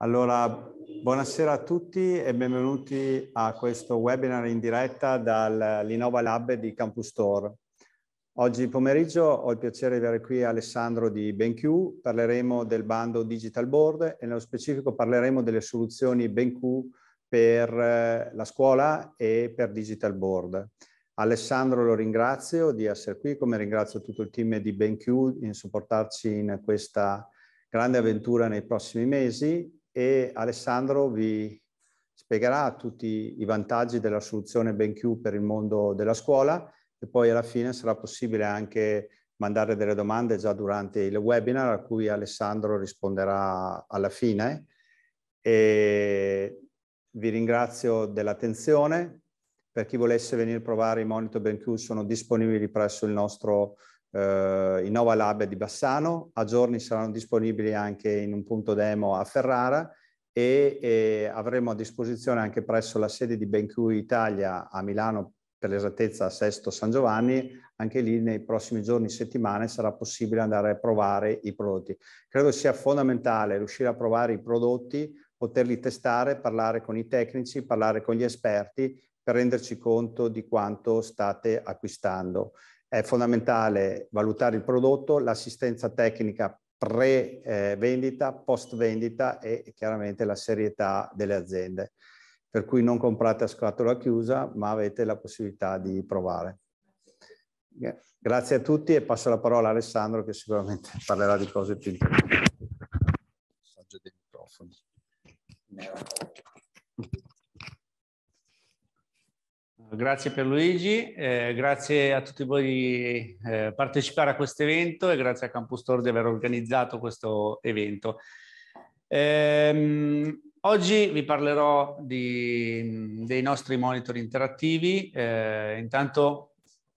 Allora, buonasera a tutti e benvenuti a questo webinar in diretta dall'Innova Lab di Campus Store. Oggi pomeriggio ho il piacere di avere qui Alessandro di BenQ, parleremo del bando Digital Board e nello specifico parleremo delle soluzioni BenQ per eh, la scuola e per Digital Board. Alessandro lo ringrazio di essere qui, come ringrazio tutto il team di BenQ in supportarci in questa grande avventura nei prossimi mesi e Alessandro vi spiegherà tutti i vantaggi della soluzione BenQ per il mondo della scuola e poi alla fine sarà possibile anche mandare delle domande già durante il webinar a cui Alessandro risponderà alla fine. E vi ringrazio dell'attenzione. Per chi volesse venire a provare i monitor BenQ sono disponibili presso il nostro eh, Nova Lab di Bassano, a giorni saranno disponibili anche in un punto demo a Ferrara e, e avremo a disposizione anche presso la sede di BenQ Italia a Milano per l'esattezza a Sesto San Giovanni, anche lì nei prossimi giorni, settimane sarà possibile andare a provare i prodotti. Credo sia fondamentale riuscire a provare i prodotti, poterli testare, parlare con i tecnici, parlare con gli esperti per renderci conto di quanto state acquistando è fondamentale valutare il prodotto, l'assistenza tecnica pre-vendita, post-vendita e chiaramente la serietà delle aziende. Per cui non comprate a scatola chiusa, ma avete la possibilità di provare. Grazie a tutti e passo la parola a Alessandro che sicuramente parlerà di cose più interessanti. Grazie per Luigi, eh, grazie a tutti voi di eh, partecipare a questo evento e grazie a Campus Store di aver organizzato questo evento. Ehm, oggi vi parlerò di, dei nostri monitor interattivi. Eh, intanto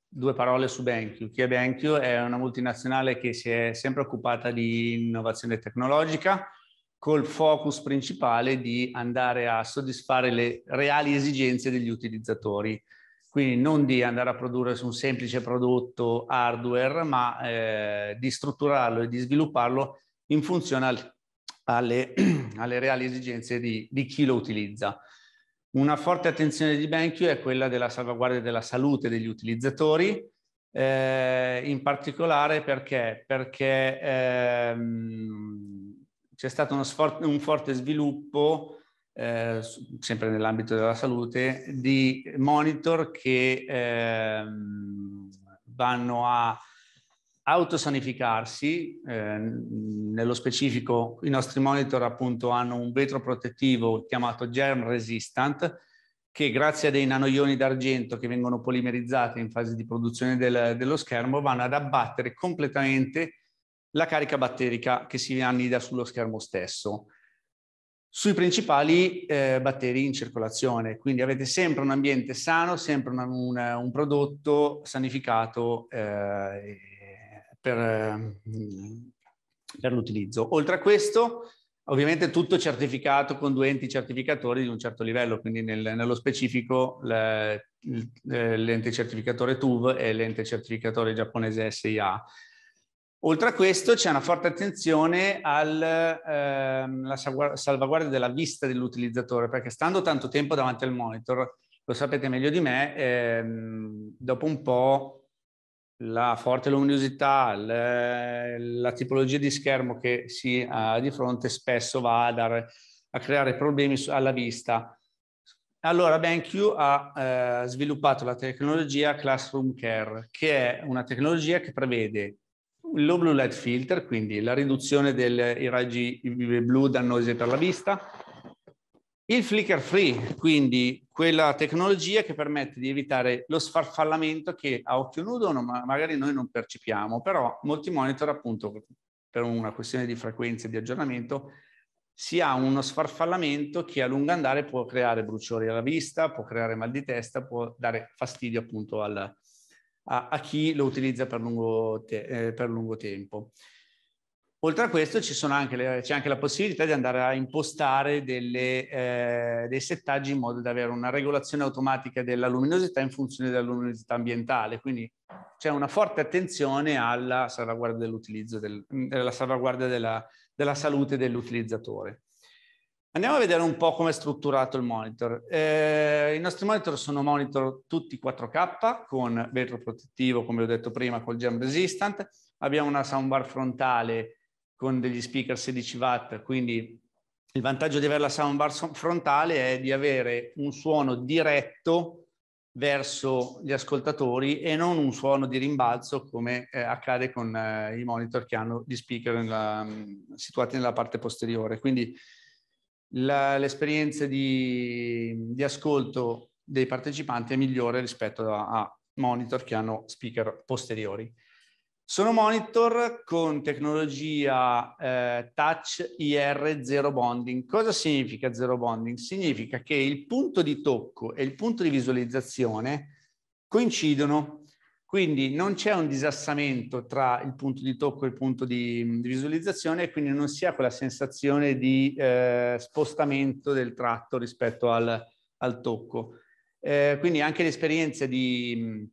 due parole su BenQ. Chi è BenQ? È una multinazionale che si è sempre occupata di innovazione tecnologica col focus principale di andare a soddisfare le reali esigenze degli utilizzatori. Quindi non di andare a produrre su un semplice prodotto hardware, ma eh, di strutturarlo e di svilupparlo in funzione al, alle, alle, reali esigenze di, di, chi lo utilizza. Una forte attenzione di BenQ è quella della salvaguardia della salute degli utilizzatori, eh, in particolare perché, perché ehm, c'è stato uno sfor- un forte sviluppo, eh, sempre nell'ambito della salute, di monitor che ehm, vanno a autosanificarsi, eh, nello specifico i nostri monitor appunto hanno un vetro protettivo chiamato germ resistant che grazie a dei nanoioni d'argento che vengono polimerizzati in fase di produzione del, dello schermo vanno ad abbattere completamente la carica batterica che si annida sullo schermo stesso sui principali eh, batteri in circolazione. Quindi avete sempre un ambiente sano, sempre una, una, un, prodotto sanificato eh, per, per l'utilizzo. Oltre a questo, ovviamente tutto certificato con due enti certificatori di un certo livello, quindi nel, nello specifico eh, l'ente certificatore TUV e l'ente certificatore giapponese SIA. Oltre a questo c'è una forte attenzione alla ehm, salvaguardia della vista dell'utilizzatore, perché stando tanto tempo davanti al monitor, lo sapete meglio di me, ehm, dopo un po' la forte luminosità, le, la tipologia di schermo che si ha di fronte spesso va a, dare, a creare problemi alla vista. Allora, BenQ ha eh, sviluppato la tecnologia Classroom Care, che è una tecnologia che prevede Low blue light filter, quindi la riduzione dei raggi blu dannosi per la vista. Il flicker free, quindi quella tecnologia che permette di evitare lo sfarfallamento che a occhio nudo non, magari noi non percepiamo, però molti monitor appunto per una questione di frequenza e di aggiornamento si ha uno sfarfallamento che a lungo andare può creare bruciori alla vista, può creare mal di testa, può dare fastidio appunto al, a, a chi lo utilizza per lungo, te, eh, per lungo, tempo. Oltre a questo anche le, c'è anche la possibilità di andare a impostare delle, eh, dei settaggi in modo da avere una regolazione automatica della luminosità in funzione della luminosità ambientale, quindi c'è una forte attenzione alla salvaguardia dell'utilizzo, del, della salvaguardia della, della salute dell'utilizzatore. Andiamo a vedere un po' come è strutturato il monitor. Eh, I nostri monitor sono monitor tutti 4K con vetro protettivo, come ho detto prima, col jam resistant. Abbiamo una soundbar frontale con degli speaker 16 watt, quindi il vantaggio di avere la soundbar frontale è di avere un suono diretto verso gli ascoltatori e non un suono di rimbalzo come eh, accade con eh, i monitor che hanno gli speaker nella, mm, situati nella parte posteriore. Quindi la, l'esperienza di, di, ascolto dei partecipanti è migliore rispetto a, a monitor che hanno speaker posteriori. Sono monitor con tecnologia eh, Touch IR Zero Bonding. Cosa significa Zero Bonding? Significa che il punto di tocco e il punto di visualizzazione coincidono quindi non c'è un disassamento tra il punto di tocco e il punto di, di visualizzazione e quindi non si ha quella sensazione di eh, spostamento del tratto rispetto al, al tocco. Eh, quindi anche l'esperienza di,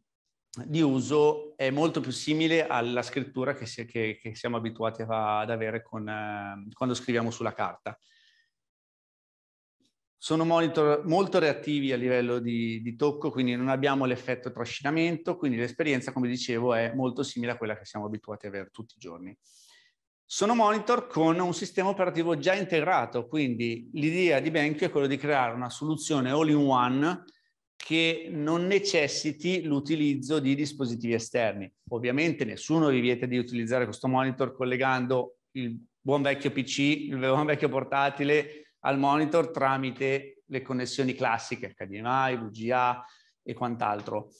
di, uso è molto più simile alla scrittura che, si, che, che siamo abituati a, ad avere con, eh, quando scriviamo sulla carta. Sono monitor molto reattivi a livello di, di tocco, quindi non abbiamo l'effetto trascinamento, quindi l'esperienza, come dicevo, è molto simile a quella che siamo abituati a avere tutti i giorni. Sono monitor con un sistema operativo già integrato, quindi l'idea di Benkyo è quella di creare una soluzione all-in-one che non necessiti l'utilizzo di dispositivi esterni. Ovviamente nessuno vi vieta di utilizzare questo monitor collegando il buon vecchio PC, il buon vecchio portatile al monitor tramite le connessioni classiche HDMI, VGA e quant'altro.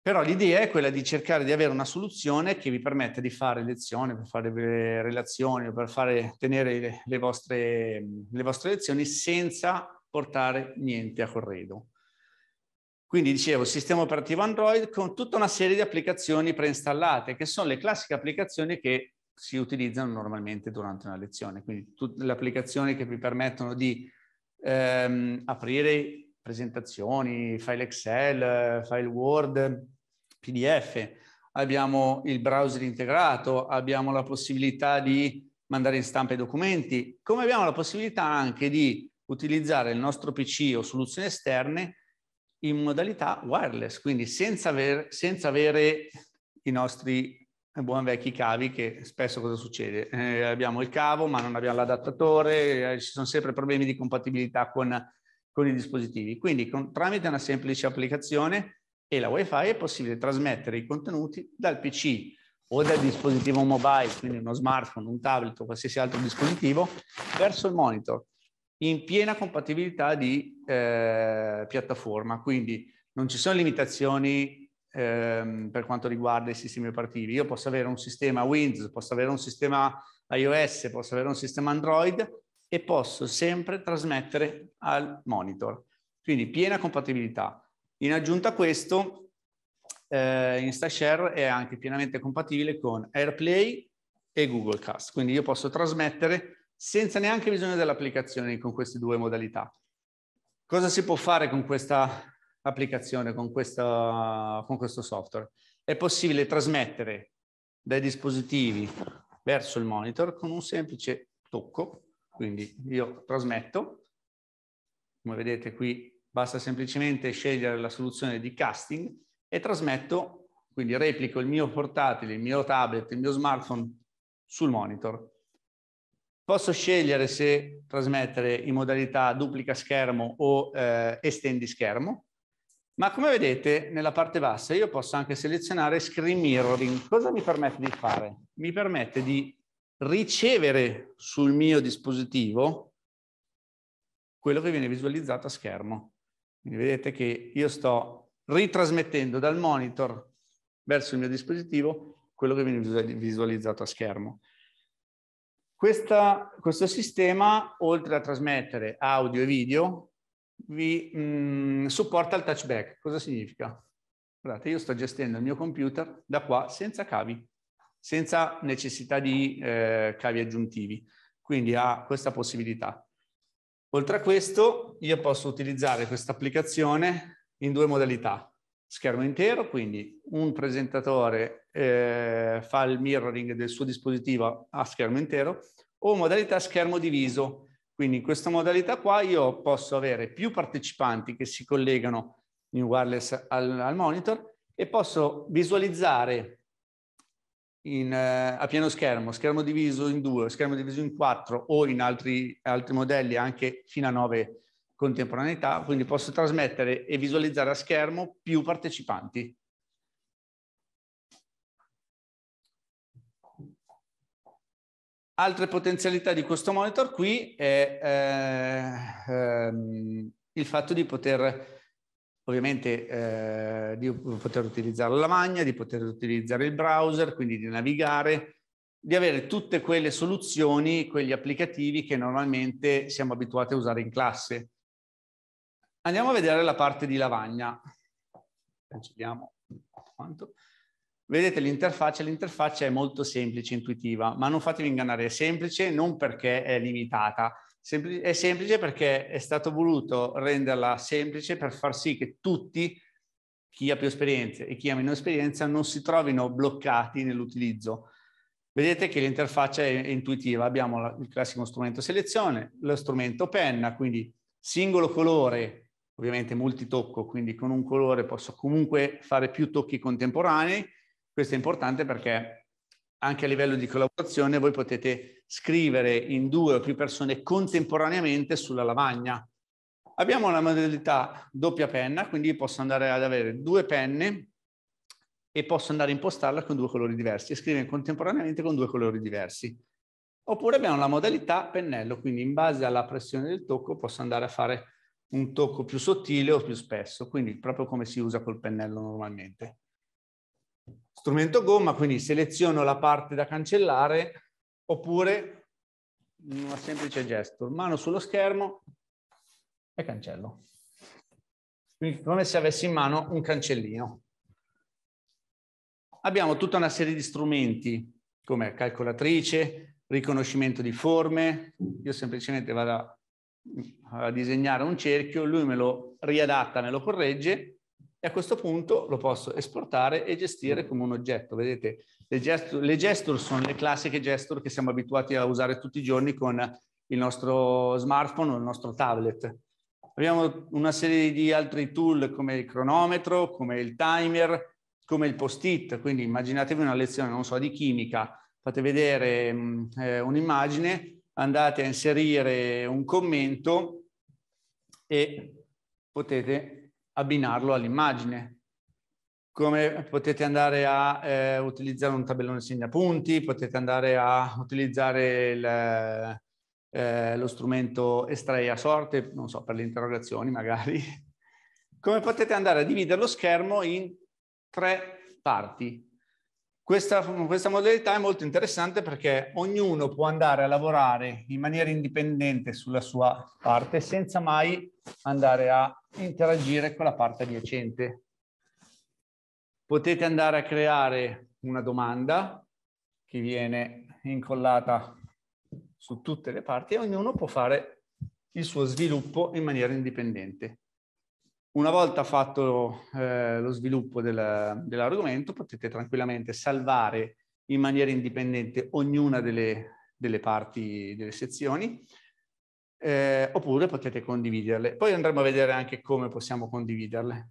Però l'idea è quella di cercare di avere una soluzione che vi permette di fare lezioni, per fare relazioni, per fare, tenere le vostre, le vostre lezioni senza portare niente a corredo. Quindi dicevo, sistema operativo Android con tutta una serie di applicazioni preinstallate, che sono le classiche applicazioni che si utilizzano normalmente durante una lezione. Quindi tutte le applicazioni che vi permettono di ehm, aprire presentazioni, file Excel, file Word, PDF, abbiamo il browser integrato, abbiamo la possibilità di mandare in stampa i documenti, come abbiamo la possibilità anche di utilizzare il nostro PC o soluzioni esterne in modalità wireless, quindi senza, aver, senza avere i nostri eh, buon vecchi cavi che spesso cosa succede? Eh, abbiamo il cavo ma non abbiamo l'adattatore, eh, ci sono sempre problemi di compatibilità con, con i dispositivi. Quindi con, tramite una semplice applicazione e la WiFi è possibile trasmettere i contenuti dal PC o dal dispositivo mobile, quindi uno smartphone, un tablet o qualsiasi altro dispositivo, verso il monitor in piena compatibilità di eh, piattaforma. Quindi non ci sono limitazioni ehm, per quanto riguarda i sistemi operativi. Io posso avere un sistema Windows, posso avere un sistema iOS, posso avere un sistema Android e posso sempre trasmettere al monitor. Quindi piena compatibilità. In aggiunta a questo, eh, InstaShare è anche pienamente compatibile con AirPlay e Google Cast. Quindi io posso trasmettere senza neanche bisogno dell'applicazione con queste due modalità. Cosa si può fare con questa applicazione, con, questa, con questo software. È possibile trasmettere dai dispositivi verso il monitor con un semplice tocco, quindi io trasmetto, come vedete qui basta semplicemente scegliere la soluzione di casting e trasmetto, quindi replico il mio portatile, il mio tablet, il mio smartphone sul monitor. Posso scegliere se trasmettere in modalità duplica schermo o eh, estendi schermo. Ma come vedete nella parte bassa io posso anche selezionare screen mirroring. Cosa mi permette di fare? Mi permette di ricevere sul mio dispositivo quello che viene visualizzato a schermo. Quindi vedete che io sto ritrasmettendo dal monitor verso il mio dispositivo quello che viene visualizzato a schermo. Questa, questo sistema, oltre a trasmettere audio e video, vi mh, mm, supporta il touchback. Cosa significa? Guardate, io sto gestendo il mio computer da qua senza cavi, senza necessità di eh, cavi aggiuntivi. Quindi ha questa possibilità. Oltre a questo, io posso utilizzare questa applicazione in due modalità. Schermo intero, quindi un presentatore eh, fa il mirroring del suo dispositivo a schermo intero, o modalità schermo diviso, quindi in questa modalità qua io posso avere più partecipanti che si collegano in wireless al, al monitor e posso visualizzare in, eh, a pieno schermo, schermo diviso in due, schermo diviso in quattro o in altri, altri modelli anche fino a nove contemporaneità, quindi posso trasmettere e visualizzare a schermo più partecipanti Altre potenzialità di questo monitor qui è eh, ehm, il fatto di poter ovviamente eh, di poter utilizzare la lavagna, di poter utilizzare il browser, quindi di navigare, di avere tutte quelle soluzioni, quegli applicativi che normalmente siamo abituati a usare in classe. Andiamo a vedere la parte di lavagna. Cancelliamo quanto. Vedete l'interfaccia, l'interfaccia è molto semplice, intuitiva, ma non fatevi ingannare, è semplice non perché è limitata, è semplice perché è stato voluto renderla semplice per far sì che tutti, chi ha più esperienza e chi ha meno esperienza, non si trovino bloccati nell'utilizzo. Vedete che l'interfaccia è intuitiva, abbiamo il classico strumento selezione, lo strumento penna, quindi singolo colore, ovviamente multitocco, quindi con un colore posso comunque fare più tocchi contemporanei, questo è importante perché anche a livello di collaborazione voi potete scrivere in due o più persone contemporaneamente sulla lavagna. Abbiamo la modalità doppia penna, quindi posso andare ad avere due penne e posso andare a impostarla con due colori diversi e scrivere contemporaneamente con due colori diversi. Oppure abbiamo la modalità pennello, quindi in base alla pressione del tocco posso andare a fare un tocco più sottile o più spesso, quindi proprio come si usa col pennello normalmente strumento gomma, quindi seleziono la parte da cancellare oppure una semplice gesto, mano sullo schermo e cancello. Quindi come se avessi in mano un cancellino. Abbiamo tutta una serie di strumenti come calcolatrice, riconoscimento di forme, io semplicemente vado a disegnare un cerchio, lui me lo riadatta, me lo corregge e a questo punto lo posso esportare e gestire mm. come un oggetto. Vedete, le, gesture, le gesture sono le classiche gesture che siamo abituati a usare tutti i giorni con il nostro smartphone o il nostro tablet. Abbiamo una serie di altri tool come il cronometro, come il timer, come il post-it, quindi immaginatevi una lezione, non so, di chimica, fate vedere mm, eh, un'immagine, andate a inserire un commento e potete abbinarlo all'immagine. Come potete andare a eh, utilizzare un tabellone segnapunti, potete andare a utilizzare il, eh, lo strumento estrae a sorte, non so, per le interrogazioni magari. Come potete andare a dividere lo schermo in tre parti. Questa, questa, modalità è molto interessante perché ognuno può andare a lavorare in maniera indipendente sulla sua parte senza mai andare a interagire con la parte adiacente. Potete andare a creare una domanda che viene incollata su tutte le parti e ognuno può fare il suo sviluppo in maniera indipendente. Una volta fatto eh, lo sviluppo del, dell'argomento potete tranquillamente salvare in maniera indipendente ognuna delle, delle parti, delle sezioni eh, oppure potete condividerle. Poi andremo a vedere anche come possiamo condividerle.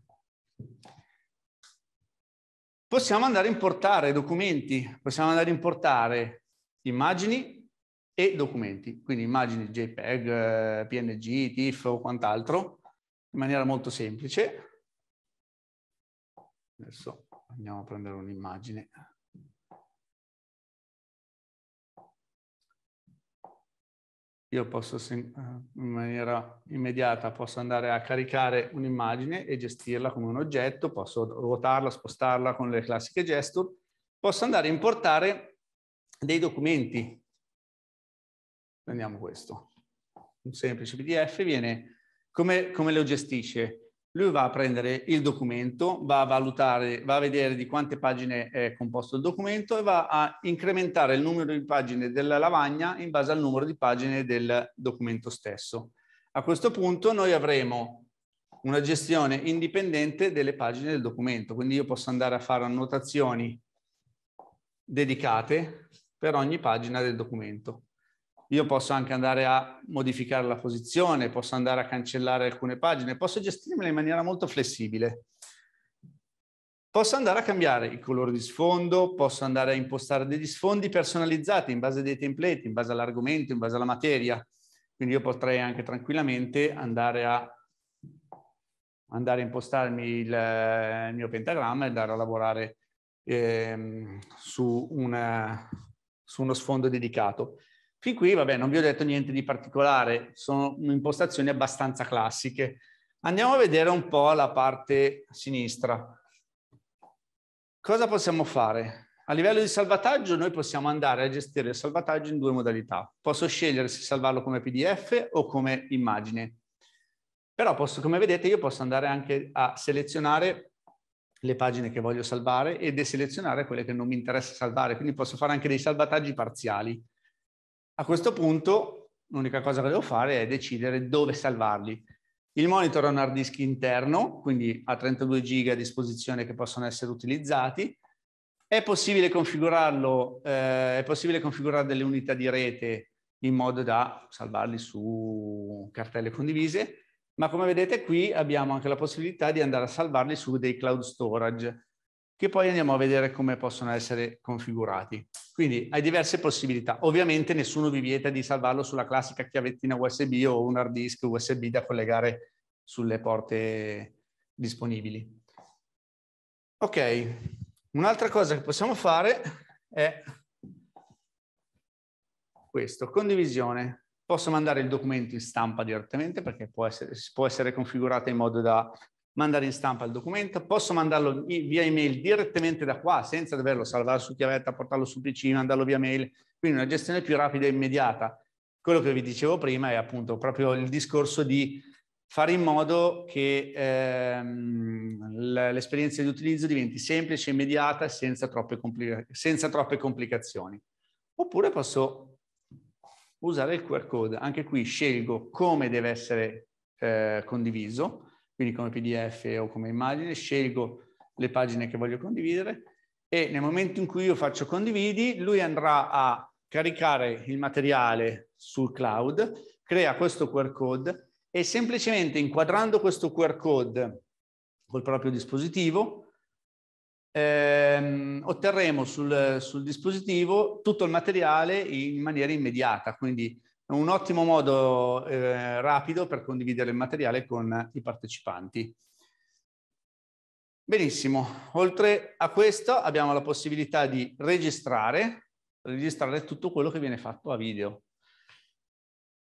Possiamo andare a importare documenti, possiamo andare a importare immagini e documenti, quindi immagini JPEG, eh, PNG, TIFF o quant'altro, in maniera molto semplice. Adesso andiamo a prendere un'immagine. io posso eh, in maniera immediata posso andare a caricare un'immagine e gestirla come un oggetto, posso ruotarla, spostarla con le classiche gesture, posso andare a importare dei documenti. Prendiamo questo, un semplice PDF viene, come, come lo gestisce? lui va a prendere il documento, va a valutare, va a vedere di quante pagine è composto il documento e va a incrementare il numero di pagine della lavagna in base al numero di pagine del documento stesso. A questo punto noi avremo una gestione indipendente delle pagine del documento, quindi io posso andare a fare annotazioni dedicate per ogni pagina del documento io posso anche andare a modificare la posizione, posso andare a cancellare alcune pagine, posso gestirmela in maniera molto flessibile. Posso andare a cambiare il colore di sfondo, posso andare a impostare degli sfondi personalizzati in base ai template, in base all'argomento, in base alla materia. Quindi io potrei anche tranquillamente andare a, andare a impostarmi il, il, mio pentagramma e andare a lavorare ehm, su, una, su uno sfondo dedicato. Fin qui, vabbè, non vi ho detto niente di particolare, sono impostazioni abbastanza classiche. Andiamo a vedere un po' la parte sinistra. Cosa possiamo fare? A livello di salvataggio noi possiamo andare a gestire il salvataggio in due modalità. Posso scegliere se salvarlo come PDF o come immagine. Però posso, come vedete io posso andare anche a selezionare le pagine che voglio salvare e deselezionare quelle che non mi interessa salvare. Quindi posso fare anche dei salvataggi parziali. A questo punto l'unica cosa che devo fare è decidere dove salvarli. Il monitor ha un hard disk interno, quindi ha 32 giga a disposizione che possono essere utilizzati. È possibile configurarlo, eh, è possibile configurare delle unità di rete in modo da salvarli su cartelle condivise, ma come vedete qui abbiamo anche la possibilità di andare a salvarli su dei cloud storage che poi andiamo a vedere come possono essere configurati. Quindi hai diverse possibilità. Ovviamente nessuno vi vieta di salvarlo sulla classica chiavettina USB o un hard disk USB da collegare sulle porte disponibili. Ok, un'altra cosa che possiamo fare è questo, condivisione. Posso mandare il documento in stampa direttamente perché può essere, può essere configurata in modo da mandare in stampa il documento, posso mandarlo via email direttamente da qua senza doverlo salvare su chiavetta, portarlo su PC, mandarlo via mail, quindi una gestione più rapida e immediata. Quello che vi dicevo prima è appunto proprio il discorso di fare in modo che ehm, l'esperienza di utilizzo diventi semplice, immediata e senza troppe, senza troppe complicazioni. Oppure posso usare il QR code, anche qui scelgo come deve essere eh, condiviso, quindi come PDF o come immagine, scelgo le pagine che voglio condividere e nel momento in cui io faccio condividi, lui andrà a caricare il materiale sul cloud, crea questo QR code e semplicemente inquadrando questo QR code col proprio dispositivo, ehm, otterremo sul, sul, dispositivo tutto il materiale in maniera immediata, quindi un ottimo modo eh, rapido per condividere il materiale con i partecipanti. Benissimo, oltre a questo abbiamo la possibilità di registrare, registrare tutto quello che viene fatto a video.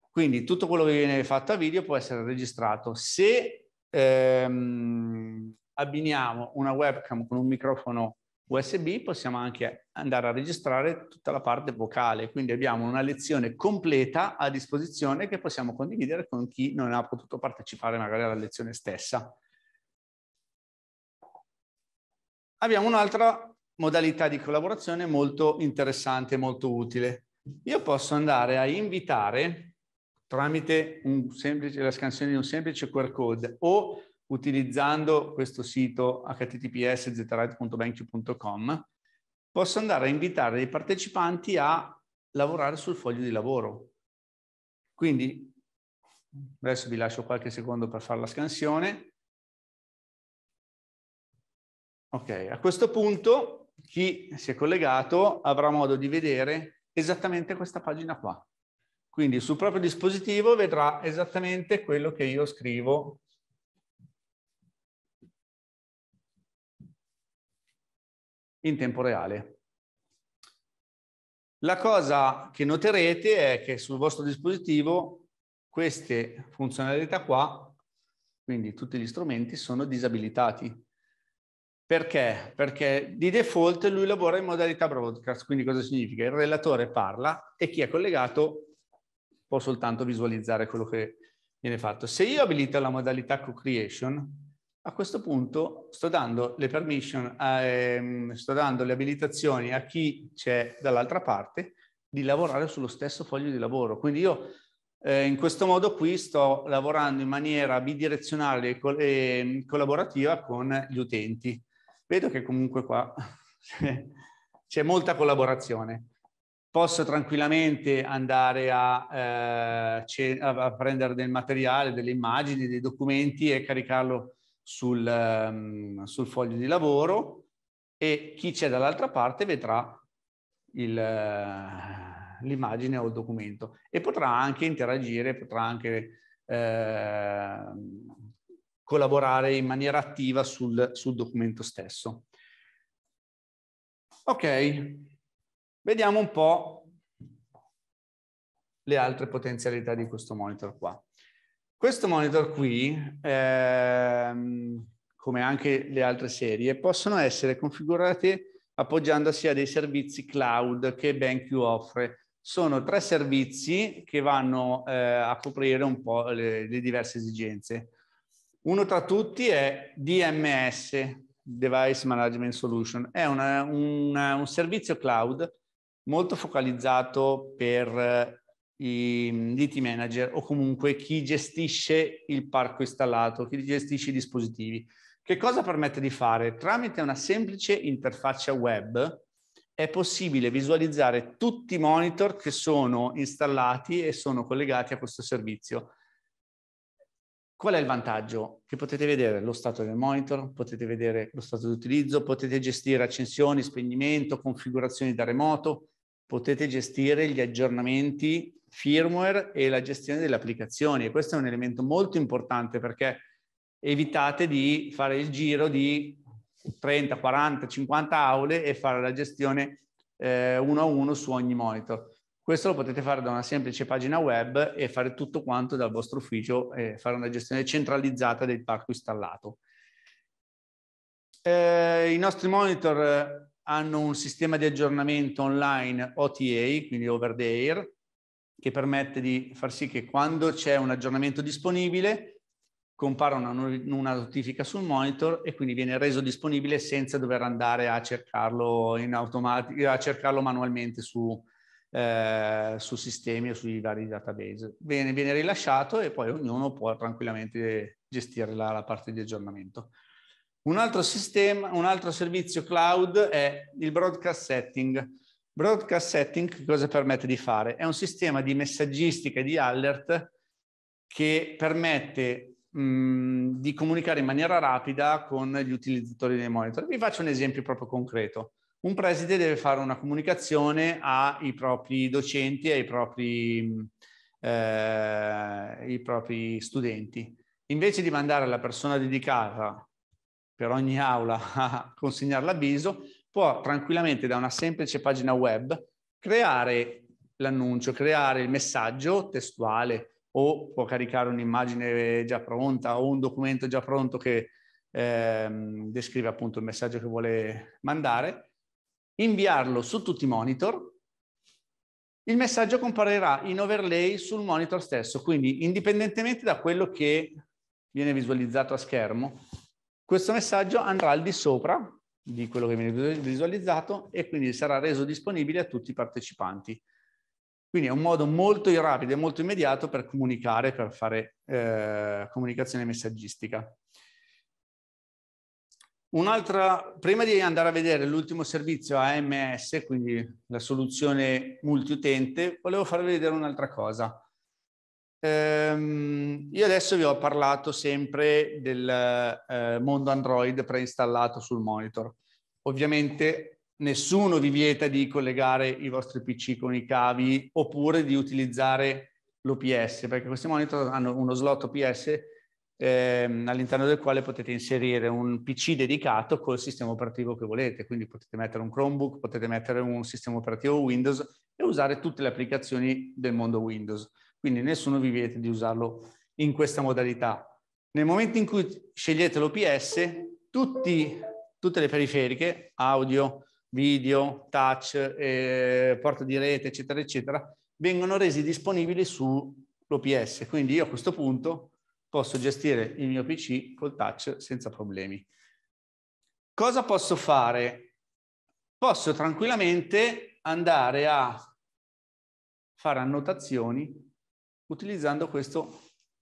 Quindi tutto quello che viene fatto a video può essere registrato. Se ehm, abbiniamo una webcam con un microfono USB possiamo anche andare a registrare tutta la parte vocale, quindi abbiamo una lezione completa a disposizione che possiamo condividere con chi non ha potuto partecipare magari alla lezione stessa. Abbiamo un'altra modalità di collaborazione molto interessante e molto utile. Io posso andare a invitare tramite un semplice, la scansione di un semplice QR code o utilizzando questo sito https zride.banky.com posso andare a invitare i partecipanti a lavorare sul foglio di lavoro. Quindi adesso vi lascio qualche secondo per fare la scansione. Ok, a questo punto chi si è collegato avrà modo di vedere esattamente questa pagina qua. Quindi sul proprio dispositivo vedrà esattamente quello che io scrivo in tempo reale. La cosa che noterete è che sul vostro dispositivo queste funzionalità qua, quindi tutti gli strumenti, sono disabilitati. Perché? Perché di default lui lavora in modalità broadcast, quindi cosa significa? Il relatore parla e chi è collegato può soltanto visualizzare quello che viene fatto. Se io abilito la modalità co-creation, a questo punto sto dando le permission, a, ehm, sto dando le abilitazioni a chi c'è dall'altra parte di lavorare sullo stesso foglio di lavoro. Quindi io eh, in questo modo qui sto lavorando in maniera bidirezionale e, co e collaborativa con gli utenti. Vedo che comunque qua c'è molta collaborazione. Posso tranquillamente andare a, eh, a prendere del materiale, delle immagini, dei documenti e caricarlo sul, um, sul foglio di lavoro e chi c'è dall'altra parte vedrà il, uh, l'immagine o il documento e potrà anche interagire, potrà anche uh, collaborare in maniera attiva sul, sul documento stesso. Ok, vediamo un po' le altre potenzialità di questo monitor qua. Questo monitor qui, ehm, come anche le altre serie, possono essere configurate appoggiandosi a dei servizi cloud che BenQ offre. Sono tre servizi che vanno eh, a coprire un po' le, le diverse esigenze. Uno tra tutti è DMS, Device Management Solution. È una, una, un servizio cloud molto focalizzato per i mm, DT manager o comunque chi gestisce il parco installato, chi gestisce i dispositivi. Che cosa permette di fare? Tramite una semplice interfaccia web è possibile visualizzare tutti i monitor che sono installati e sono collegati a questo servizio. Qual è il vantaggio? Che potete vedere lo stato del monitor, potete vedere lo stato di utilizzo, potete gestire accensioni, spegnimento, configurazioni da remoto, potete gestire gli aggiornamenti firmware e la gestione delle applicazioni. E questo è un elemento molto importante perché evitate di fare il giro di 30, 40, 50 aule e fare la gestione eh, uno a uno su ogni monitor. Questo lo potete fare da una semplice pagina web e fare tutto quanto dal vostro ufficio e fare una gestione centralizzata del parco installato. Eh, I nostri monitor hanno un sistema di aggiornamento online OTA, quindi over the air, che permette di far sì che quando c'è un aggiornamento disponibile compara una, una, notifica sul monitor e quindi viene reso disponibile senza dover andare a cercarlo, in automatico, a cercarlo manualmente su, eh, su sistemi o sui vari database. Viene, viene rilasciato e poi ognuno può tranquillamente gestire la, la parte di aggiornamento. Un altro, sistema, un altro servizio cloud è il broadcast setting. Broadcast setting cosa permette di fare? È un sistema di messaggistica e di alert che permette mh, mm, di comunicare in maniera rapida con gli utilizzatori dei monitor. Vi faccio un esempio proprio concreto. Un preside deve fare una comunicazione ai propri docenti e ai propri, mm, eh, propri studenti. Invece di mandare la persona dedicata per ogni aula a consegnare l'avviso, può tranquillamente da una semplice pagina web creare l'annuncio, creare il messaggio testuale o può caricare un'immagine già pronta o un documento già pronto che ehm, descrive appunto il messaggio che vuole mandare, inviarlo su tutti i monitor. Il messaggio comparirà in overlay sul monitor stesso, quindi indipendentemente da quello che viene visualizzato a schermo, questo messaggio andrà al di sopra di quello che viene visualizzato e quindi sarà reso disponibile a tutti i partecipanti. Quindi è un modo molto rapido e molto immediato per comunicare, per fare eh, comunicazione messaggistica. Un'altra, prima di andare a vedere l'ultimo servizio AMS, quindi la soluzione multiutente, volevo farvi vedere un'altra cosa. Um, io adesso vi ho parlato sempre del uh, mondo Android preinstallato sul monitor. Ovviamente nessuno vi vieta di collegare i vostri PC con i cavi oppure di utilizzare l'OPS, perché questi monitor hanno uno slot OPS ehm, all'interno del quale potete inserire un PC dedicato col sistema operativo che volete, quindi potete mettere un Chromebook, potete mettere un sistema operativo Windows e usare tutte le applicazioni del mondo Windows. Quindi nessuno vi vieta di usarlo in questa modalità. Nel momento in cui scegliete l'OPS, tutti, tutte le periferiche, audio, video, touch, eh, porta di rete, eccetera, eccetera, vengono resi disponibili sull'OPS. Quindi io a questo punto posso gestire il mio PC col touch senza problemi. Cosa posso fare? Posso tranquillamente andare a fare annotazioni utilizzando questo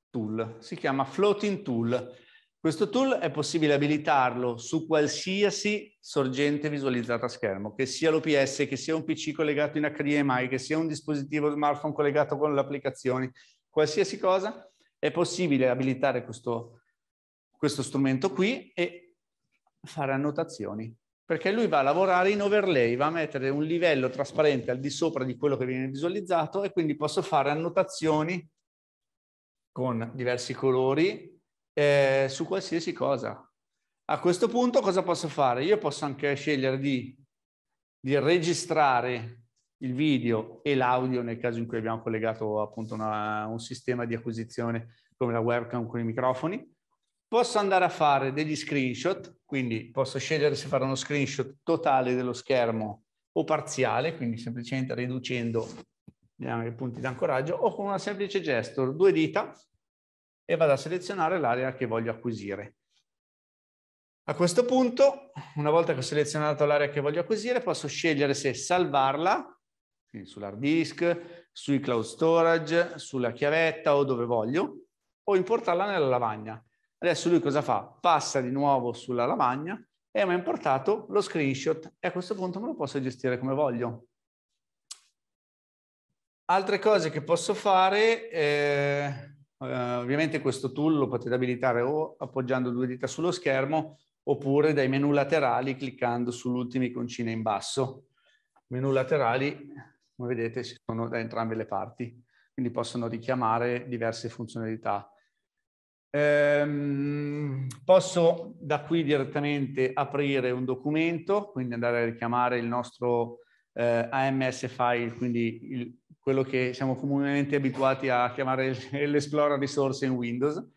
tool. Si chiama Floating Tool. Questo tool è possibile abilitarlo su qualsiasi sorgente visualizzata a schermo, che sia l'OPS, che sia un PC collegato in HDMI, che sia un dispositivo smartphone collegato con le applicazioni, qualsiasi cosa, è possibile abilitare questo, questo strumento qui e fare annotazioni perché lui va a lavorare in overlay, va a mettere un livello trasparente al di sopra di quello che viene visualizzato e quindi posso fare annotazioni con diversi colori eh, su qualsiasi cosa. A questo punto cosa posso fare? Io posso anche scegliere di, di registrare il video e l'audio nel caso in cui abbiamo collegato appunto una, un sistema di acquisizione come la webcam con i microfoni, Posso andare a fare degli screenshot, quindi posso scegliere se fare uno screenshot totale dello schermo o parziale, quindi semplicemente riducendo vediamo, i punti d'ancoraggio, o con una semplice gesture, due dita, e vado a selezionare l'area che voglio acquisire. A questo punto, una volta che ho selezionato l'area che voglio acquisire, posso scegliere se salvarla, quindi sull'hard disk, sui cloud storage, sulla chiavetta o dove voglio, o importarla nella lavagna. Adesso lui cosa fa? Passa di nuovo sulla lavagna e mi ha importato lo screenshot e a questo punto me lo posso gestire come voglio. Altre cose che posso fare, eh, eh ovviamente questo tool lo potete abilitare o appoggiando due dita sullo schermo oppure dai menu laterali cliccando sull'ultima iconcina in basso. Menu laterali, come vedete, sono da entrambe le parti, quindi possono richiamare diverse funzionalità. Ehm, posso da qui direttamente aprire un documento, quindi andare a richiamare il nostro eh, AMS file, quindi il, quello che siamo comunemente abituati a chiamare l'Explorer Resource in Windows.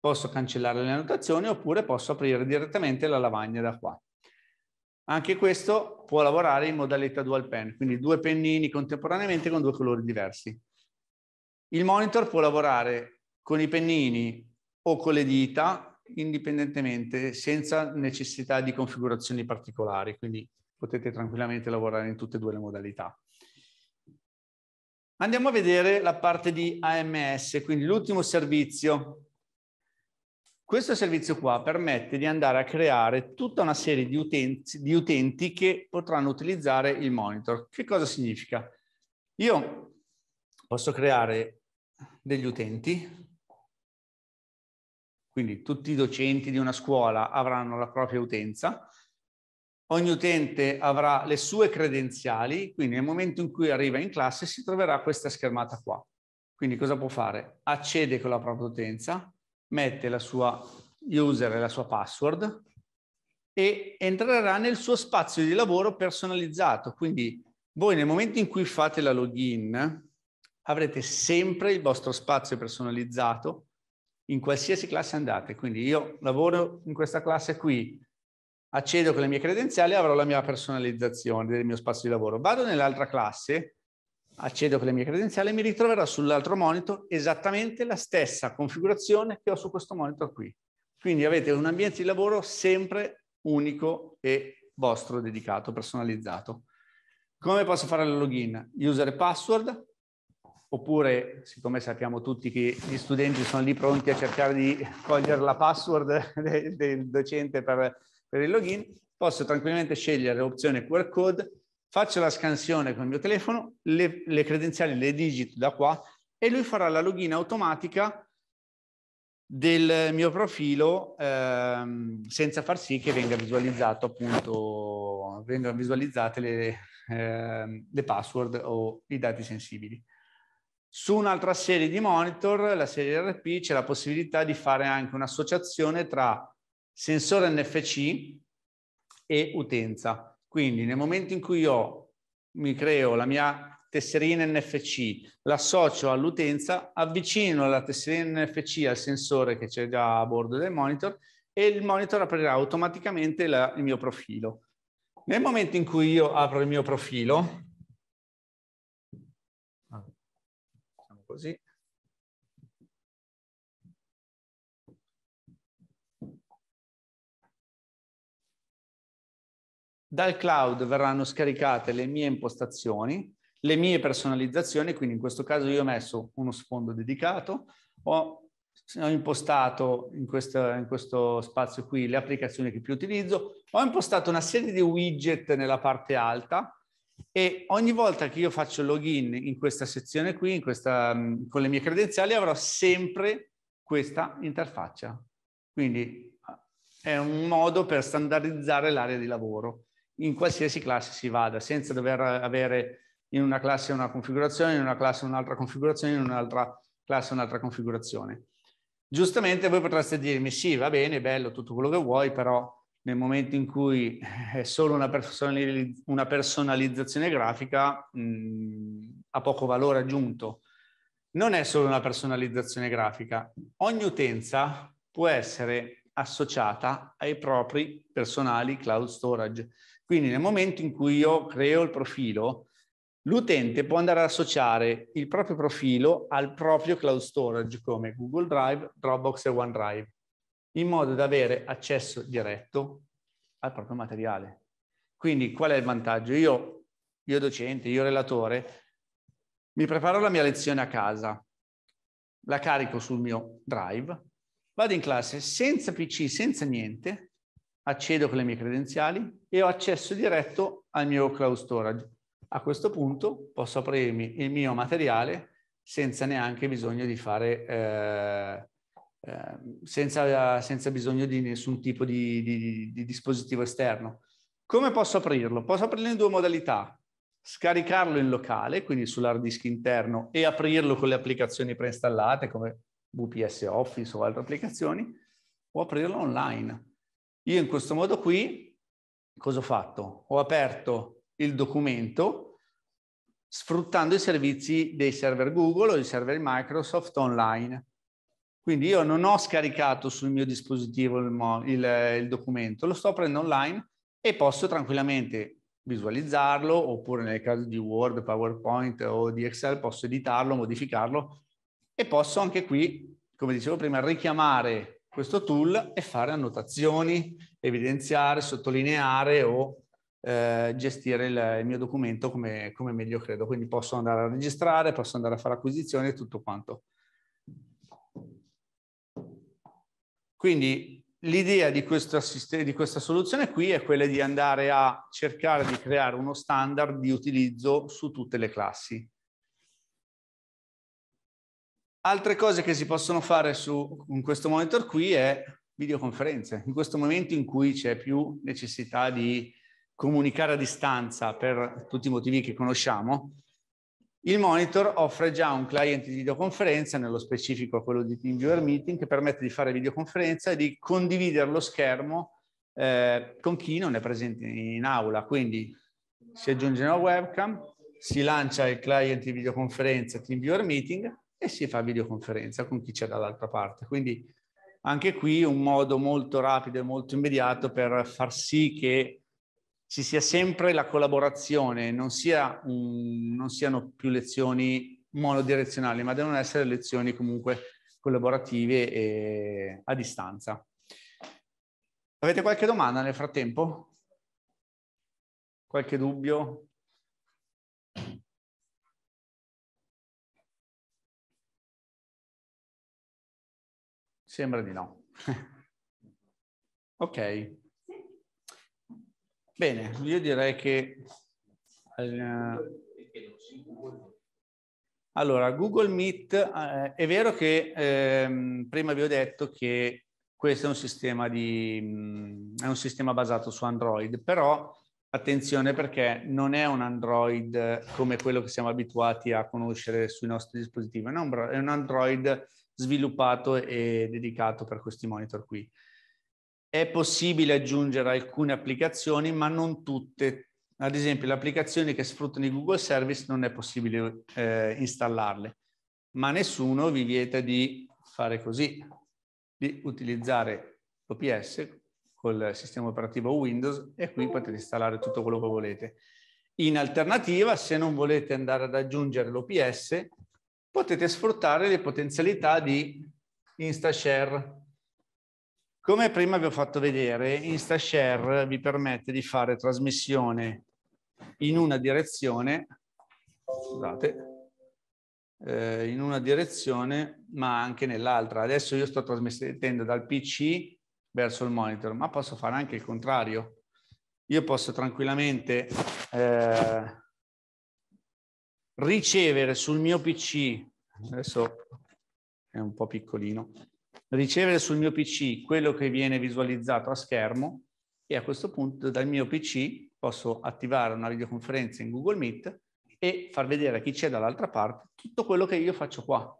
Posso cancellare le annotazioni oppure posso aprire direttamente la lavagna da qua. Anche questo può lavorare in modalità dual pen, quindi due pennini contemporaneamente con due colori diversi. Il monitor può lavorare con i pennini o con le dita indipendentemente senza necessità di configurazioni particolari, quindi potete tranquillamente lavorare in tutte e due le modalità. Andiamo a vedere la parte di AMS, quindi l'ultimo servizio. Questo servizio qua permette di andare a creare tutta una serie di utenti, di utenti che potranno utilizzare il monitor. Che cosa significa? Io posso creare degli utenti quindi tutti i docenti di una scuola avranno la propria utenza, ogni utente avrà le sue credenziali, quindi nel momento in cui arriva in classe si troverà questa schermata qua. Quindi cosa può fare? Accede con la propria utenza, mette la sua user e la sua password e entrerà nel suo spazio di lavoro personalizzato. Quindi voi nel momento in cui fate la login avrete sempre il vostro spazio personalizzato in qualsiasi classe andate. Quindi io lavoro in questa classe qui, accedo con le mie credenziali e avrò la mia personalizzazione del mio spazio di lavoro. Vado nell'altra classe, accedo con le mie credenziali e mi ritroverò sull'altro monitor esattamente la stessa configurazione che ho su questo monitor qui. Quindi avete un ambiente di lavoro sempre unico e vostro, dedicato, personalizzato. Come posso fare il login? User e password, oppure siccome sappiamo tutti che gli studenti sono lì pronti a cercare di cogliere la password del, del docente per, per il login, posso tranquillamente scegliere l'opzione QR code, faccio la scansione con il mio telefono, le, le credenziali le digito da qua e lui farà la login automatica del mio profilo ehm, senza far sì che venga visualizzato appunto vengano visualizzate le, ehm, le password o i dati sensibili. Su un'altra serie di monitor, la serie RP, c'è la possibilità di fare anche un'associazione tra sensore NFC e utenza. Quindi nel momento in cui io mi creo la mia tesserina NFC, l'associo all'utenza, avvicino la tesserina NFC al sensore che c'è già a bordo del monitor e il monitor aprirà automaticamente la, il mio profilo. Nel momento in cui io apro il mio profilo, così. Dal cloud verranno scaricate le mie impostazioni, le mie personalizzazioni, quindi in questo caso io ho messo uno sfondo dedicato, ho, ho impostato in questo, in questo spazio qui le applicazioni che più utilizzo, ho impostato una serie di widget nella parte alta, e ogni volta che io faccio login in questa sezione qui, questa, mm, con le mie credenziali, avrò sempre questa interfaccia. Quindi eh, è un modo per standardizzare l'area di lavoro in qualsiasi classe si vada, senza dover avere in una classe una configurazione, in una classe un'altra configurazione, in un'altra classe un'altra configurazione. Giustamente voi potreste dirmi sì, va bene, bello, tutto quello che vuoi, però nel momento in cui è solo una, personaliz- una personalizzazione grafica, mh, mm, ha poco valore aggiunto. Non è solo una personalizzazione grafica, ogni utenza può essere associata ai propri personali cloud storage. Quindi nel momento in cui io creo il profilo, l'utente può andare ad associare il proprio profilo al proprio cloud storage come Google Drive, Dropbox e OneDrive in modo da avere accesso diretto al proprio materiale. Quindi qual è il vantaggio? Io, io docente, io relatore, mi preparo la mia lezione a casa, la carico sul mio drive, vado in classe senza PC, senza niente, accedo con le mie credenziali e ho accesso diretto al mio cloud storage. A questo punto posso aprirmi il mio materiale senza neanche bisogno di fare eh, Ehm, senza, senza, bisogno di nessun tipo di, di, di dispositivo esterno. Come posso aprirlo? Posso aprirlo in due modalità. Scaricarlo in locale, quindi sull'hard disk interno, e aprirlo con le applicazioni preinstallate come VPS Office o altre applicazioni, o aprirlo online. Io in questo modo qui, cosa ho fatto? Ho aperto il documento sfruttando i servizi dei server Google o dei server Microsoft online. Quindi io non ho scaricato sul mio dispositivo il, il, il documento, lo sto prendendo online e posso tranquillamente visualizzarlo oppure nel caso di Word, PowerPoint o di Excel posso editarlo, modificarlo e posso anche qui, come dicevo prima, richiamare questo tool e fare annotazioni, evidenziare, sottolineare o eh, gestire il, il, mio documento come, come meglio credo. Quindi posso andare a registrare, posso andare a fare acquisizioni e tutto quanto. Quindi l'idea di questa, di questa soluzione qui è quella di andare a cercare di creare uno standard di utilizzo su tutte le classi. Altre cose che si possono fare su, in questo monitor qui è videoconferenze. In questo momento in cui c'è più necessità di comunicare a distanza per tutti i motivi che conosciamo, il monitor offre già un client di videoconferenza, nello specifico quello di TeamViewer Meeting, che permette di fare videoconferenza e di condividere lo schermo eh, con chi non è presente in aula. Quindi si aggiunge una webcam, si lancia il client di videoconferenza TeamViewer Meeting e si fa videoconferenza con chi c'è dall'altra parte. Quindi anche qui un modo molto rapido e molto immediato per far sì che ci sia sempre la collaborazione, non, sia un, non siano più lezioni monodirezionali, ma devono essere lezioni comunque collaborative e a distanza. Avete qualche domanda nel frattempo? Qualche dubbio? Sembra di no. ok. Bene, io direi che... Eh, allora, Google Meet, eh, è vero che eh, prima vi ho detto che questo è un, sistema di, mm, è un sistema basato su Android, però attenzione perché non è un Android come quello che siamo abituati a conoscere sui nostri dispositivi, è un Android sviluppato e dedicato per questi monitor qui. È possibile aggiungere alcune applicazioni, ma non tutte. Ad esempio, le applicazioni che sfruttano i Google Service non è possibile eh, installarle, ma nessuno vi vieta di fare così, di utilizzare l'OPS col sistema operativo Windows e qui potete installare tutto quello che volete. In alternativa, se non volete andare ad aggiungere l'OPS, potete sfruttare le potenzialità di InstaShare come prima vi ho fatto vedere, InstaShare vi permette di fare trasmissione in una direzione, scusate, eh, in una direzione ma anche nell'altra. Adesso io sto trasmettendo dal PC verso il monitor, ma posso fare anche il contrario. Io posso tranquillamente eh, ricevere sul mio PC, adesso è un po' piccolino, ricevere sul mio PC quello che viene visualizzato a schermo e a questo punto dal mio PC posso attivare una videoconferenza in Google Meet e far vedere a chi c'è dall'altra parte tutto quello che io faccio qua.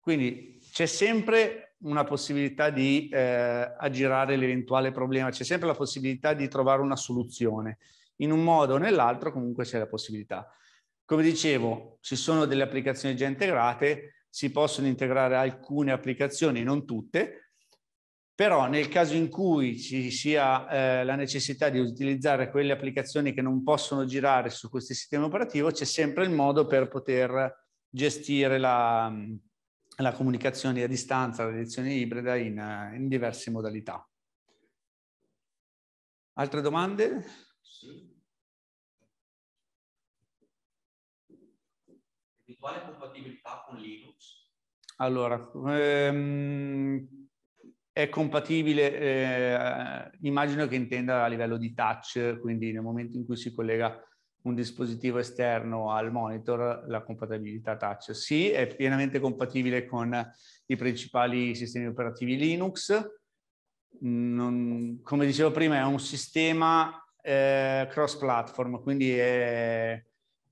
Quindi c'è sempre una possibilità di eh, aggirare l'eventuale problema, c'è sempre la possibilità di trovare una soluzione. In un modo o nell'altro comunque c'è la possibilità. Come dicevo, ci sono delle applicazioni già integrate, si possono integrare alcune applicazioni, non tutte, però nel caso in cui ci sia eh, la necessità di utilizzare quelle applicazioni che non possono girare su questi sistemi operativi, c'è sempre il modo per poter gestire la, la comunicazione a distanza, la lezione ibrida in, in diverse modalità. Altre domande? Sì. Eventuale compatibilità con Linux? Allora, ehm, è compatibile, eh, immagino che intenda a livello di touch, quindi nel momento in cui si collega un dispositivo esterno al monitor, la compatibilità touch. Sì, è pienamente compatibile con i principali sistemi operativi Linux. Non, come dicevo prima, è un sistema eh, cross-platform, quindi è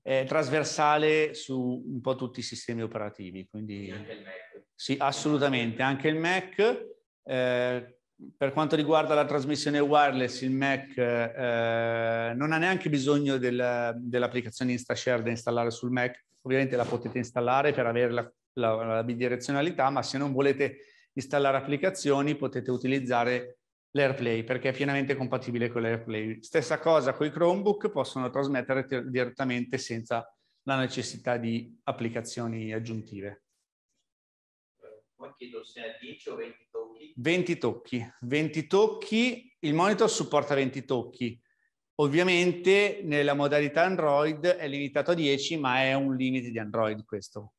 eh, trasversale su un po' tutti i sistemi operativi. Quindi, Sì, assolutamente, anche il Mac. Eh, per quanto riguarda la trasmissione wireless, il Mac eh, non ha neanche bisogno del, dell'applicazione InstaShare da installare sul Mac. Ovviamente la potete installare per avere la, la, la bidirezionalità, ma se non volete installare applicazioni potete utilizzare l'AirPlay perché è pienamente compatibile con l'AirPlay. Stessa cosa con i Chromebook, possono trasmettere t- direttamente senza la necessità di applicazioni aggiuntive. Poi chiedo se ha 10 o 20 tocchi. 20 tocchi. 20 tocchi, il monitor supporta 20 tocchi. Ovviamente nella modalità Android è limitato a 10, ma è un limite di Android questo.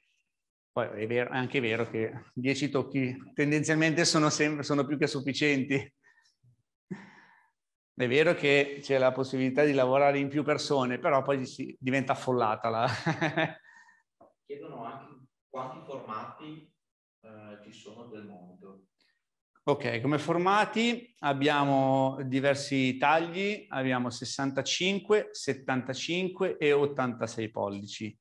Poi è, vero, è anche vero che 10 tocchi tendenzialmente sono, sempre, sono più che sufficienti è vero che c'è la possibilità di lavorare in più persone, però poi si, diventa affollata. La... Chiedono anche quanti formati eh, ci sono del mondo. Ok, come formati abbiamo diversi tagli, abbiamo 65, 75 e 86 pollici.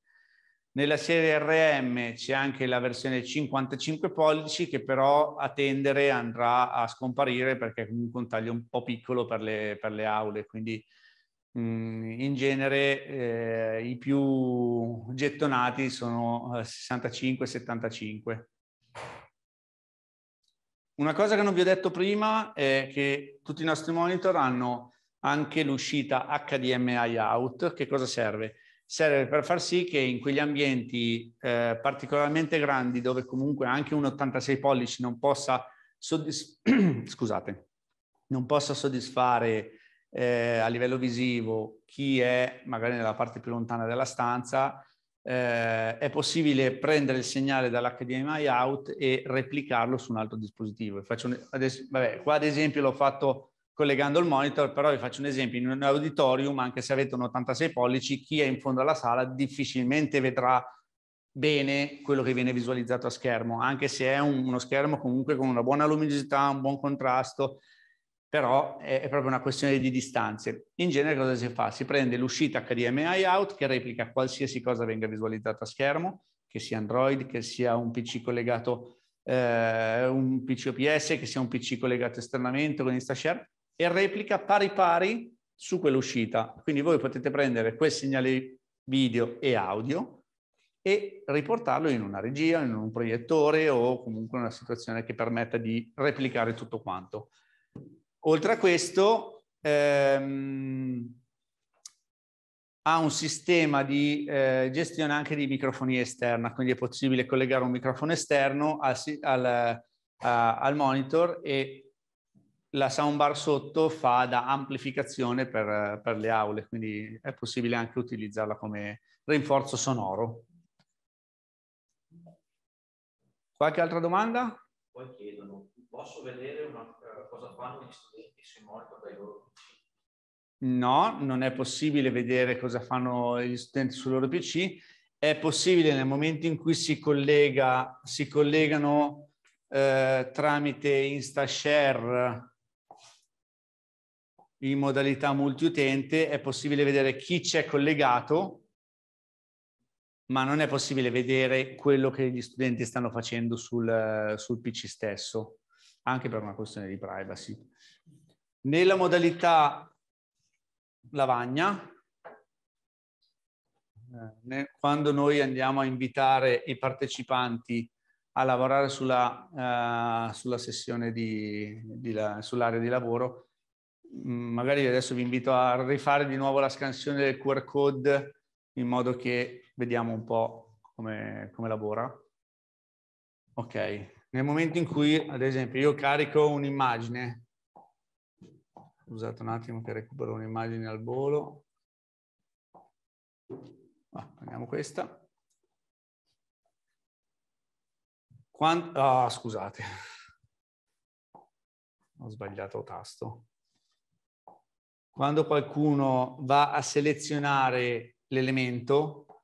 Nella serie RM c'è anche la versione 55 pollici che però a tendere andrà a scomparire perché è comunque un taglio un po' piccolo per le, per le aule, quindi mh, mm, in genere eh, i più gettonati sono 65-75. Eh, Una cosa che non vi ho detto prima è che tutti i nostri monitor hanno anche l'uscita HDMI out. Che cosa serve? serve per far sì che in quegli ambienti eh, particolarmente grandi, dove comunque anche un 86 pollici non possa, soddisf- scusate, non possa soddisfare eh, a livello visivo chi è magari nella parte più lontana della stanza, eh, è possibile prendere il segnale dall'HDMI out e replicarlo su un altro dispositivo. Un, adesso, vabbè, qua ad esempio l'ho fatto collegando il monitor, però vi faccio un esempio, in un auditorium, anche se avete un 86 pollici, chi è in fondo alla sala difficilmente vedrà bene quello che viene visualizzato a schermo, anche se è un, uno schermo comunque con una buona luminosità, un buon contrasto, però è, è, proprio una questione di distanze. In genere cosa si fa? Si prende l'uscita HDMI out che replica qualsiasi cosa venga visualizzata a schermo, che sia Android, che sia un PC collegato, eh, un PC OPS, che sia un PC collegato esternamente con InstaShare, e replica pari pari su quell'uscita. Quindi voi potete prendere quel segnale video e audio e riportarlo in una regia, in un proiettore o comunque una situazione che permetta di replicare tutto quanto. Oltre a questo, ehm, ha un sistema di eh, gestione anche di microfonia esterna, quindi è possibile collegare un microfono esterno al, al, eh, a, al monitor e la soundbar sotto fa da amplificazione per, per, le aule, quindi è possibile anche utilizzarla come rinforzo sonoro. Qualche altra domanda? Poi chiedono, posso vedere una, eh, cosa fanno gli studenti sui monitor dai loro PC? No, non è possibile vedere cosa fanno gli studenti sul loro PC. È possibile nel momento in cui si, collega, si collegano eh, tramite InstaShare in modalità multiutente è possibile vedere chi c'è collegato, ma non è possibile vedere quello che gli studenti stanno facendo sul, sul PC stesso, anche per una questione di privacy. Nella modalità lavagna, eh, quando noi andiamo a invitare i partecipanti a lavorare sulla, uh, sulla sessione di, di la, sull'area di lavoro, Mm, magari adesso vi invito a rifare di nuovo la scansione del QR code in modo che vediamo un po' come, come lavora. Ok, nel momento in cui, ad esempio, io carico un'immagine, scusate un attimo che recupero un'immagine al volo, ah, prendiamo questa. Quando, ah, scusate, ho sbagliato tasto quando qualcuno va a selezionare l'elemento,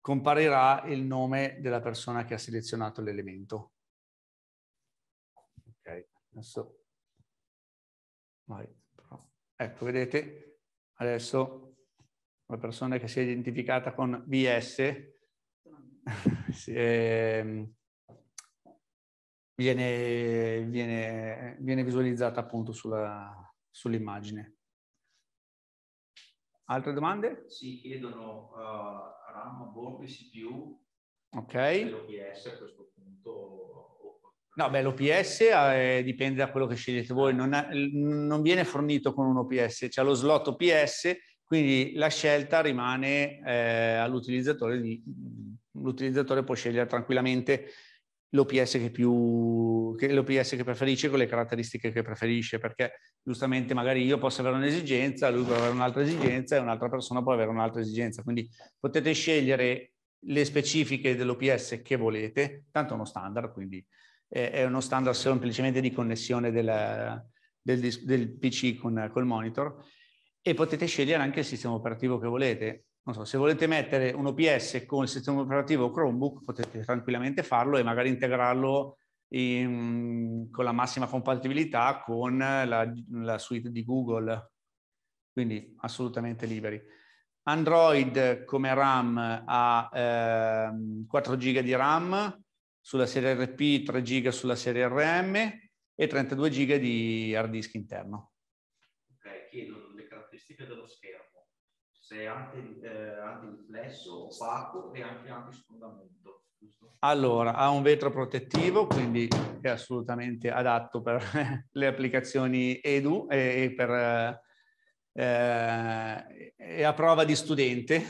comparirà il nome della persona che ha selezionato l'elemento. Ok, adesso... Vai. Ecco, vedete? Adesso la persona che si è identificata con BS viene, viene, viene, visualizzata appunto sull'immagine. Altre domande? Si chiedono uh, eh, RAM, bordo e CPU. Ok. L'OPS a questo punto. No, beh, l'OPS eh, dipende da quello che scegliete voi, non, è, non viene fornito con un OPS, c'è lo slot OPS, quindi la scelta rimane eh, all'utilizzatore, l'utilizzatore può scegliere tranquillamente l'OPS che, più, che, l'OPS che preferisce con le caratteristiche che preferisce, perché giustamente magari io posso avere un'esigenza, lui può avere un'altra esigenza e un'altra persona può avere un'altra esigenza. Quindi potete scegliere le specifiche dell'OPS che volete, tanto è uno standard, quindi è uno standard semplicemente di connessione della, del, del, PC con, col monitor e potete scegliere anche il sistema operativo che volete. So, se volete mettere un OPS con il sistema operativo Chromebook potete tranquillamente farlo e magari integrarlo in, con la massima compatibilità con la, la suite di Google, quindi assolutamente liberi. Android come RAM ha eh, 4 GB di RAM sulla serie RP, 3 GB sulla serie RM e 32 GB di hard disk interno. Ok, chiedo le caratteristiche dello schermo se è anti, eh, antiriflesso, opaco e anche antisfondamento. Giusto? Allora, ha un vetro protettivo, quindi è assolutamente adatto per le applicazioni Edu e, per, eh, è eh, a prova di studente.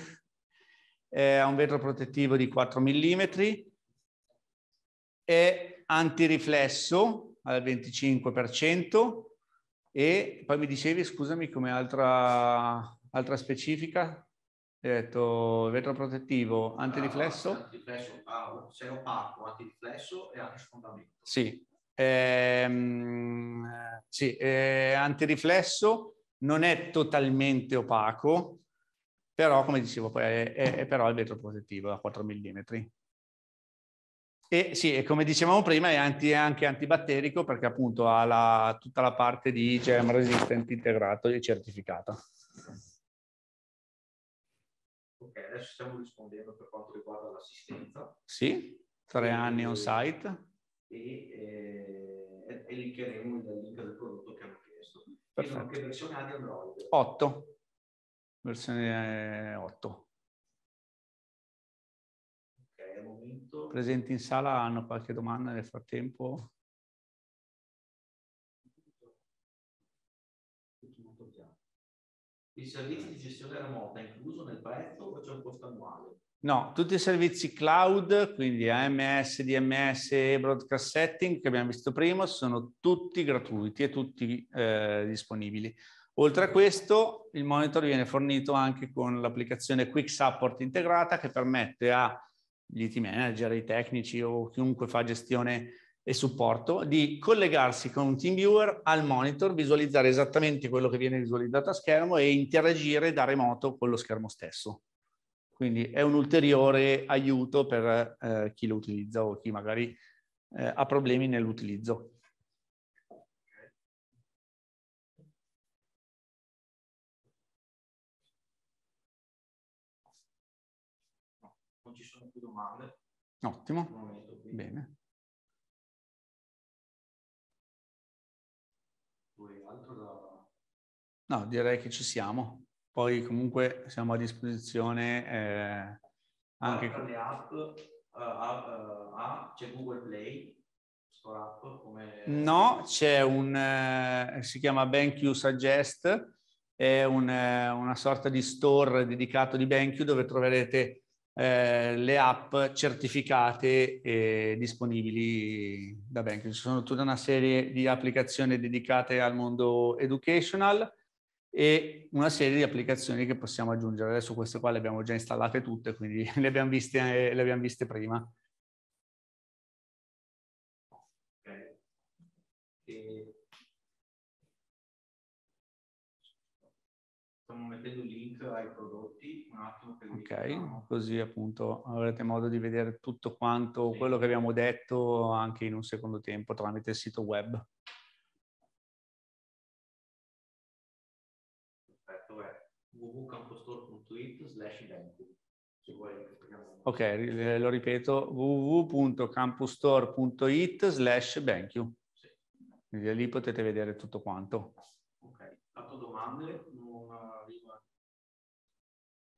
Eh, ha un vetro protettivo di 4 mm, è antiriflesso al 25% e poi mi dicevi, scusami, come altra Altra specifica? Hai detto vetro protettivo, antiriflesso? Ah, antiriflesso, bravo. Sei opaco, antiriflesso e anche sfondamento. Sì. Ehm, sì, eh, antiriflesso non è totalmente opaco, però come dicevo è, è, è però il vetro protettivo da 4 mm. E sì, e come dicevamo prima è anti, anche antibatterico perché appunto ha la, tutta la parte di germ resistant integrato e certificata. Ok, adesso stiamo rispondendo per quanto riguarda l'assistenza. Sì, tre anni on site. E, eh, e, e linkeremo il link del prodotto che hanno chiesto. Perfetto. Che versione ha di Android? 8. Versione 8. Eh, ok, al momento. Presenti in sala hanno qualche domanda nel frattempo? i servizi di gestione remota incluso nel prezzo o c'è un costo annuale? No, tutti i servizi cloud, quindi AMS, DMS e broadcast setting che abbiamo visto prima, sono tutti gratuiti e tutti eh, disponibili. Oltre a questo, il monitor viene fornito anche con l'applicazione Quick Support integrata che permette agli IT manager, ai tecnici o chiunque fa gestione e supporto di collegarsi con un TeamViewer al monitor, visualizzare esattamente quello che viene visualizzato a schermo e interagire da remoto con lo schermo stesso. Quindi è un ulteriore aiuto per eh, chi lo utilizza o chi magari eh, ha problemi nell'utilizzo. Non ci sono più domande. Ottimo, bene. No, direi che ci siamo. Poi comunque siamo a disposizione eh, anche... Guarda le app, uh, eh, app uh, eh, ah, c'è Google Play, come... No, c'è un, eh, si chiama BenQ Suggest, è un, eh, una sorta di store dedicato di BenQ dove troverete eh, le app certificate e disponibili da BenQ. Ci sono tutta una serie di applicazioni dedicate al mondo educational, e una serie di applicazioni che possiamo aggiungere. Adesso queste qua le abbiamo già installate tutte, quindi le abbiamo viste, eh, le abbiamo viste prima. Stiamo mettendo il link ai prodotti, un attimo che Ok, così appunto avrete modo di vedere tutto quanto sì. quello che abbiamo detto anche in un secondo tempo tramite il sito web. www.campostore.it slash eventi. Ok, lo ripeto, www.campustore.it slash BenQ. Sì. Lì potete vedere tutto quanto. Ok, tanto domande, non, arriva,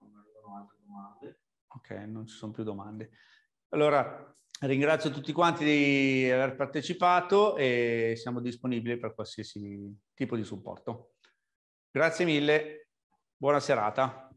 non arrivano altre domande. Ok, non ci sono più domande. Allora, ringrazio tutti quanti di aver partecipato e siamo disponibili per qualsiasi tipo di supporto. Grazie mille. Buona serata.